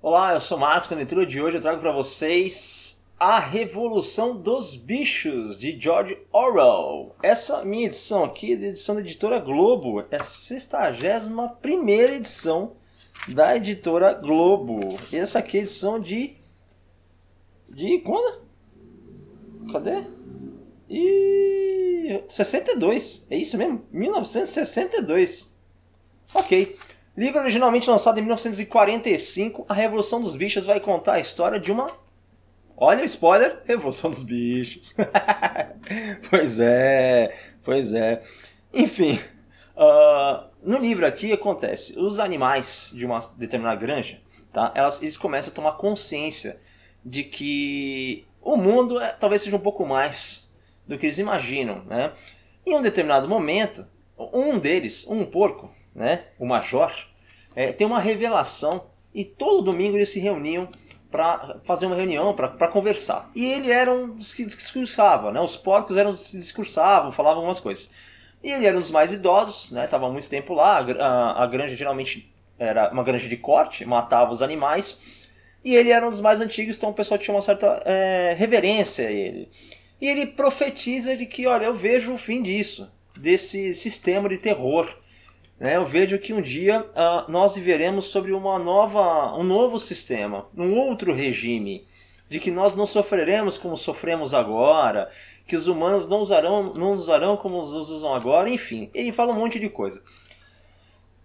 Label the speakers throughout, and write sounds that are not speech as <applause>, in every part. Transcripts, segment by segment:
Speaker 1: Olá, eu sou o Marcos. Na leitura de hoje eu trago para vocês A Revolução dos Bichos, de George Orwell. Essa minha edição aqui é da edição da editora Globo. É a 61 edição da editora Globo. Essa aqui é a edição de. De quando? Cadê? E. 62. É isso mesmo? 1962. Ok. Livro originalmente lançado em 1945, A Revolução dos Bichos vai contar a história de uma. Olha o spoiler! <laughs> Revolução dos Bichos. <laughs> pois é, pois é. Enfim, uh, no livro aqui acontece: os animais de uma determinada granja, tá? Elas, eles começam a tomar consciência de que o mundo é, talvez seja um pouco mais do que eles imaginam, né? Em um determinado momento, um deles, um porco, né, o major, é, tem uma revelação e todo domingo eles se reuniam para fazer uma reunião, para conversar. E ele era um dos que discursava, né? Os porcos eram os que discursavam, falavam algumas coisas. E ele era um dos mais idosos, né? Tava muito tempo lá, a, a, a granja geralmente era uma granja de corte, matava os animais. E ele era um dos mais antigos, então o pessoal tinha uma certa é, reverência a ele. E ele profetiza de que, olha, eu vejo o fim disso, desse sistema de terror né? Eu vejo que um dia uh, nós viveremos sobre uma nova, um novo sistema, um outro regime, de que nós não sofreremos como sofremos agora, que os humanos não usarão, não usarão como os usam agora, enfim. Ele fala um monte de coisa.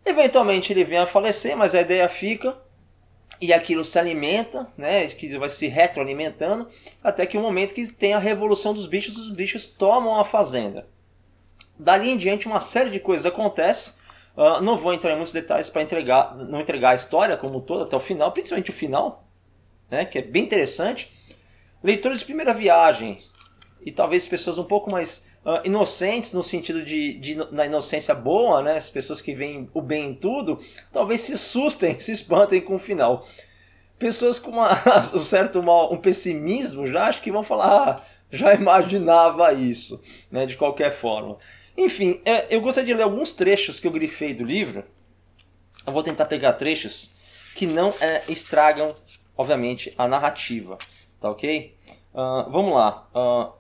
Speaker 1: Eventualmente ele vem a falecer, mas a ideia fica e aquilo se alimenta, né, que vai se retroalimentando, até que o momento que tem a revolução dos bichos, os bichos tomam a fazenda. Dali em diante uma série de coisas acontece Uh, não vou entrar em muitos detalhes para entregar, não entregar a história como toda até o final, principalmente o final, né, que é bem interessante. Leitores de primeira viagem e talvez pessoas um pouco mais uh, inocentes no sentido de, de na inocência boa, né, as pessoas que veem o bem em tudo, talvez se assustem, <laughs> se espantem com o final. Pessoas com uma, <laughs> um certo mal, um pessimismo já acho que vão falar, ah, já imaginava isso, né, de qualquer forma. Enfim, é, eu gostaria de ler alguns trechos que eu grifei do livro. Eu vou tentar pegar trechos que não é, estragam, obviamente, a narrativa. Tá ok? Uh, vamos lá. Uh,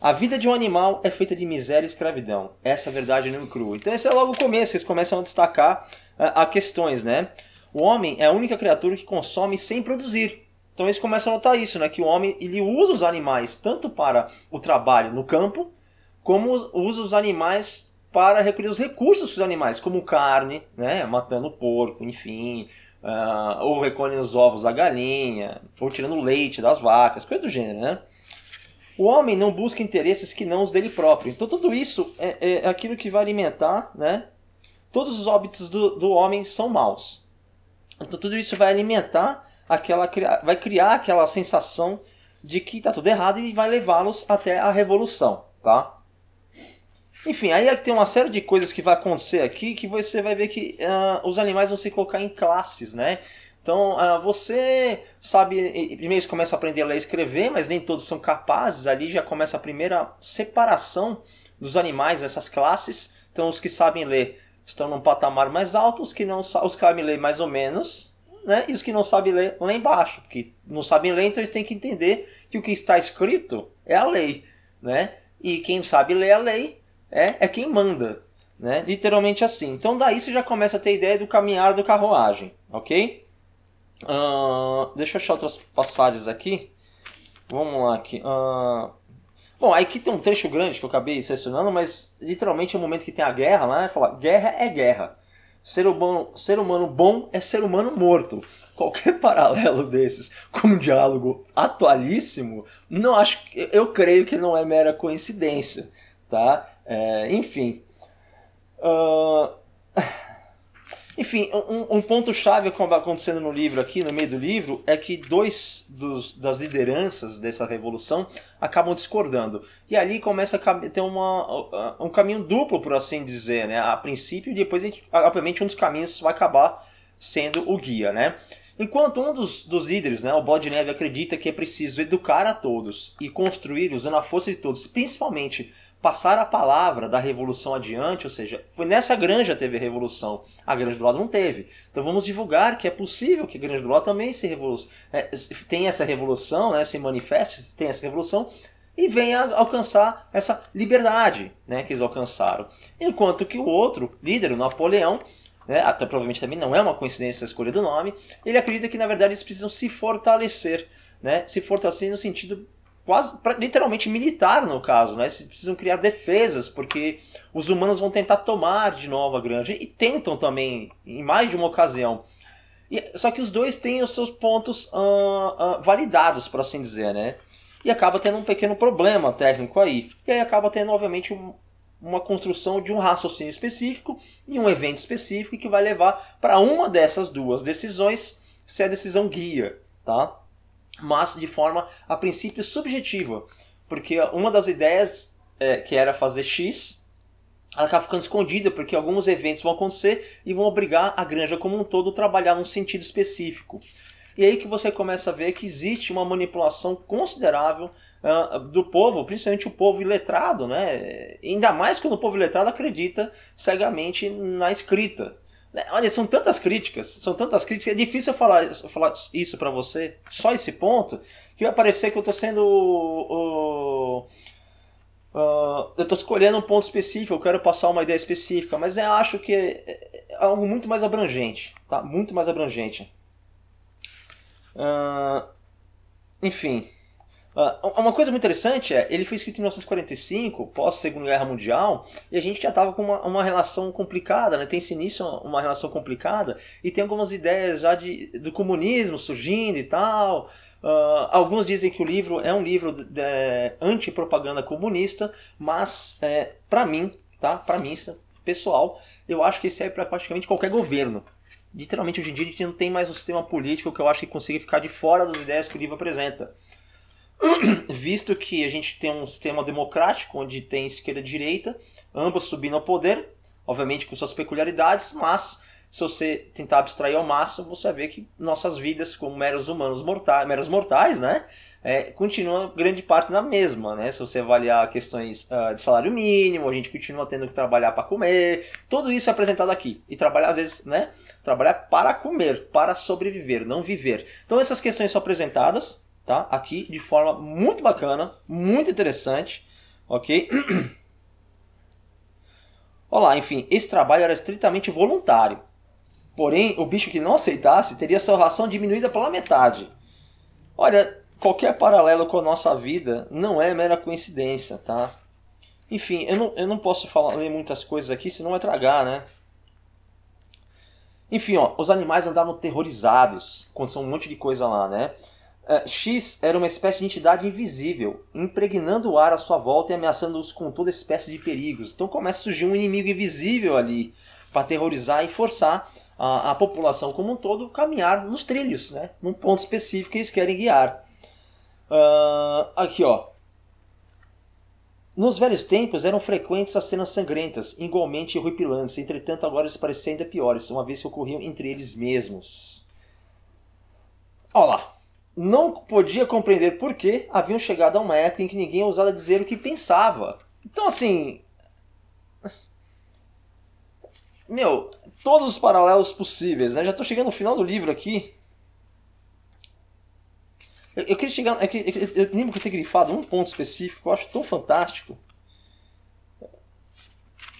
Speaker 1: a vida de um animal é feita de miséria e escravidão. Essa é a verdade no cru. Então esse é logo o começo, eles começam a destacar uh, questões, né? O homem é a única criatura que consome sem produzir. Então eles começam a notar isso, né? Que o homem ele usa os animais tanto para o trabalho no campo como usa os animais para recolher os recursos dos animais, como carne, né, matando o porco, enfim, uh, ou recolhendo os ovos da galinha, ou tirando o leite das vacas, coisa do gênero, né? O homem não busca interesses que não os dele próprio. Então tudo isso é, é, é aquilo que vai alimentar, né? Todos os óbitos do, do homem são maus. Então tudo isso vai alimentar aquela, vai criar aquela sensação de que está tudo errado e vai levá-los até a revolução, tá? Enfim, aí é tem uma série de coisas que vai acontecer aqui que você vai ver que uh, os animais vão se colocar em classes, né? Então, uh, você sabe, primeiro você começa a aprender a ler e escrever, mas nem todos são capazes. Ali já começa a primeira separação dos animais, essas classes. Então, os que sabem ler estão num patamar mais alto, os que não os que sabem ler mais ou menos, né? E os que não sabem ler lá embaixo, porque não sabem ler, então eles têm que entender que o que está escrito é a lei, né? E quem sabe ler é a lei é, é quem manda, né? Literalmente assim. Então daí você já começa a ter ideia do caminhar da carruagem, ok? Uh, deixa eu achar outras passagens aqui. Vamos lá aqui. Uh, bom, aqui tem um trecho grande que eu acabei selecionando, mas literalmente é o momento que tem a guerra lá, né? Fala, guerra é guerra. Ser humano, ser humano bom é ser humano morto. Qualquer <laughs> paralelo desses com um diálogo atualíssimo, não acho, eu creio que não é mera coincidência, tá? É, enfim. Uh... <laughs> Enfim, um, um ponto-chave que acontecendo no livro aqui, no meio do livro, é que dois dos, das lideranças dessa revolução acabam discordando. E ali começa a ter uma, ah, um caminho duplo, por assim dizer, né? A princípio, e depois, obviamente, um dos caminhos vai acabar sendo o guia, né? Enquanto um dos, dos líderes, né, o Bode Neve, acredita que é preciso educar a todos e construir usando a força de todos, principalmente passar a palavra da revolução adiante, ou seja, foi nessa granja teve a revolução, a granja do lado não teve. Então vamos divulgar que é possível que a granja do lado também se revolu é, tem essa revolução, né, se manifeste, tem essa revolução e venha alcançar essa liberdade né, que eles alcançaram. Enquanto que o outro líder, o Napoleão, né? até provavelmente também não é uma coincidência a escolha do nome, ele acredita que na verdade eles precisam se fortalecer, né? se fortalecer no sentido quase literalmente militar no caso, né? Eles precisam criar defesas porque os humanos vão tentar tomar de novo a grande e tentam também em mais de uma ocasião. E, só que os dois têm os seus pontos uh, uh, validados, por assim dizer, né? E acaba tendo um pequeno problema técnico aí. E aí acaba tendo, obviamente, um, uma construção de um raciocínio específico e um evento específico que vai levar para uma dessas duas decisões se a decisão guia, tá? Mas de forma a princípio subjetiva, porque uma das ideias é, que era fazer X ela acaba ficando escondida porque alguns eventos vão acontecer e vão obrigar a granja como um todo a trabalhar num sentido específico. E aí que você começa a ver que existe uma manipulação considerável uh, do povo, principalmente o povo iletrado, né? Ainda mais quando o povo iletrado acredita cegamente na escrita. Né? Olha, são tantas críticas, são tantas críticas, é difícil eu falar, falar isso para você, só esse ponto, que vai parecer que eu tô sendo. uh, eu tô escolhendo um ponto específico, eu quero passar uma ideia específica, mas eu acho que é, é algo muito mais abrangente, tá? Muito mais abrangente. Uh, enfim. Uh, uma coisa muito interessante é, ele foi escrito em 1945, pós Segunda Guerra Mundial, e a gente já estava com uma, uma, relação complicada, né? tem esse início uma, uma relação complicada, e tem algumas ideias já de, do comunismo surgindo e tal. Uh, alguns dizem que o livro é um livro de, de, anti-propaganda comunista, mas é, para mim, tá? para mim, é pessoal, eu acho que serve para praticamente qualquer governo literalmente hoje em dia a gente não tem mais um sistema político que eu acho que consiga ficar de fora das ideias que o livro apresenta. <clears throat> Visto que a gente tem um sistema democrático onde tem esquerda e direita, ambas subindo ao poder, obviamente com suas peculiaridades, mas se você tentar abstrair ao máximo, você vai ver que nossas vidas como meros humanos mortais, meros mortais, né, é, continua grande parte na mesma, né? Se você avaliar questões uh, de salário mínimo, a gente continua tendo que trabalhar para comer, tudo isso é apresentado aqui. E trabalhar, às vezes, né? Trabalhar para comer, para sobreviver, não viver. Então essas questões são apresentadas, tá? Aqui de forma muito bacana, muito interessante, ok? Olá, <clears throat> enfim, esse trabalho era estritamente voluntário. Porém, o bicho que não aceitasse teria sua ração diminuída pela metade. Olha, qualquer paralelo com a nossa vida não é mera coincidência, tá? Enfim, eu não, eu não posso falar, ler muitas coisas aqui, senão vai tragar, né? Enfim, ó, os animais andavam terrorizados, aconteceu um monte de coisa lá, né? É, X era uma espécie de entidade invisível, impregnando o ar à sua volta e ameaçando-os com toda espécie de perigos. Então começa a surgir um inimigo invisível ali para terrorizar e forçar a, a população como um todo a caminhar nos trilhos, né? num ponto específico que eles querem guiar. Uh, aqui, ó. Nos velhos tempos eram frequentes as cenas sangrentas, igualmente horripilantes. Entretanto, agora eles pareciam ainda piores, uma vez que ocorriam entre eles mesmos. Olha lá. Não podia compreender por que haviam chegado a uma época em que ninguém ousava dizer o que pensava. Então, assim. Meu, todos os paralelos possíveis, né? Já estou chegando no final do livro aqui. Eu, eu queria chegar. Eu, eu, eu lembro que eu ter grifado um ponto específico que eu acho tão fantástico.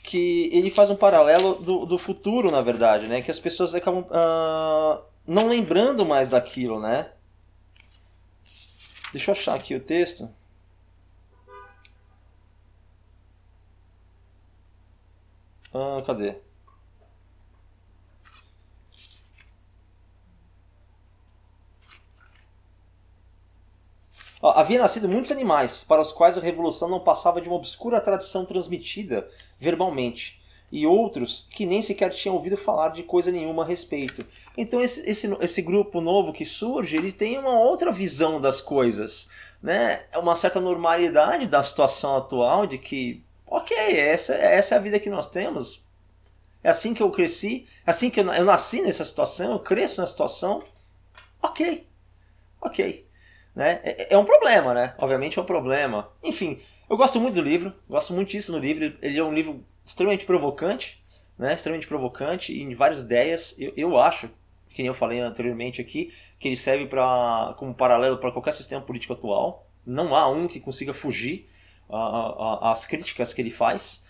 Speaker 1: Que ele faz um paralelo do, do futuro, na verdade, né? Que as pessoas acabam uh, não lembrando mais daquilo, né? Deixa eu achar aqui o texto. Ah, cadê? havia nascido muitos animais para os quais a revolução não passava de uma obscura tradição transmitida verbalmente, e outros que nem sequer tinham ouvido falar de coisa nenhuma a respeito. Então esse, esse, esse grupo novo que surge, ele tem uma outra visão das coisas, né? É uma certa normalidade da situação atual de que, ok, essa, essa é a vida que nós temos. É assim que eu cresci, é assim que eu, eu nasci nessa situação, eu cresço nessa situação. Ok, ok. Né? É, é, é, um problema, né? Obviamente é um problema. Enfim, eu gosto muito do livro, gosto muitíssimo do livro. Ele é um livro extremamente provocante, né? Extremamente provocante em várias ideias. Eu, eu acho, que nem eu falei anteriormente aqui, que ele serve para como paralelo para qualquer sistema político atual. Não há um que consiga fugir às críticas que ele faz.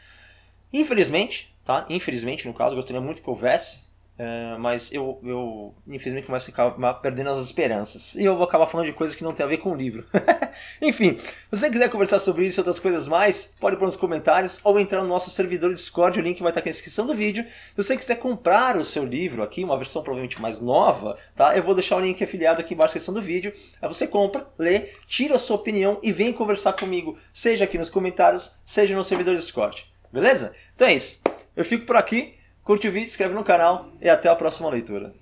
Speaker 1: Infelizmente, tá? Infelizmente no caso, gostaria muito que houvesse Uh, mas eu, eu, infelizmente, começo a acabar perdendo as esperanças. E eu vou acabar falando de coisas que não tem a ver com o livro. <laughs> Enfim, se você quiser conversar sobre isso e outras coisas mais, pode pôr nos comentários ou entrar no nosso servidor Discord, o link vai estar aqui na descrição do vídeo. Se você quiser comprar o seu livro aqui, uma versão provavelmente mais nova, tá? eu vou deixar o link afiliado aqui embaixo na descrição do vídeo. Aí você compra, lê, tira a sua opinião e vem conversar comigo, seja aqui nos comentários, seja no servidor Discord. Beleza? Então é isso. Eu fico por aqui. Curte o vídeo, inscreve no canal e até a próxima leitura.